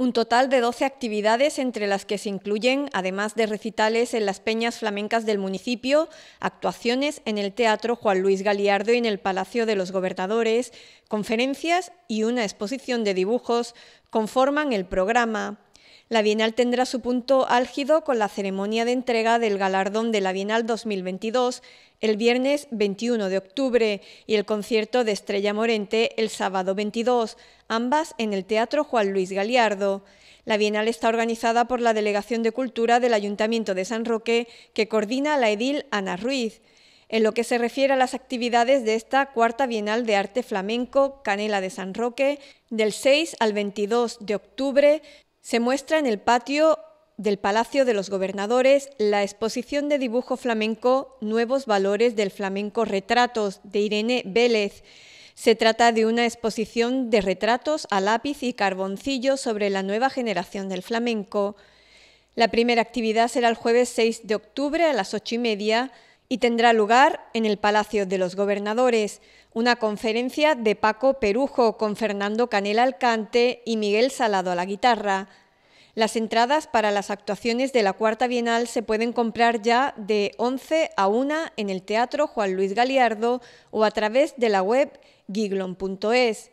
Un total de 12 actividades entre las que se incluyen, además de recitales en las peñas flamencas del municipio, actuaciones en el Teatro Juan Luis Galiardo y en el Palacio de los Gobernadores, conferencias y una exposición de dibujos conforman el programa. La Bienal tendrá su punto álgido con la ceremonia de entrega del galardón de la Bienal 2022 el viernes 21 de octubre y el concierto de Estrella Morente el sábado 22, ambas en el Teatro Juan Luis Galiardo. La Bienal está organizada por la Delegación de Cultura del Ayuntamiento de San Roque, que coordina la edil Ana Ruiz. En lo que se refiere a las actividades de esta cuarta Bienal de Arte Flamenco Canela de San Roque, del 6 al 22 de octubre se muestra en el patio del Palacio de los Gobernadores la exposición de dibujo flamenco Nuevos Valores del Flamenco Retratos de Irene Vélez. Se trata de una exposición de retratos a lápiz y carboncillo sobre la nueva generación del flamenco. La primera actividad será el jueves 6 de octubre a las ocho y media y tendrá lugar en el Palacio de los Gobernadores una conferencia de Paco Perujo con Fernando Canel Alcante y Miguel Salado a la guitarra. Las entradas para las actuaciones de la Cuarta Bienal se pueden comprar ya de 11 a 1 en el Teatro Juan Luis Galiardo o a través de la web giglon.es.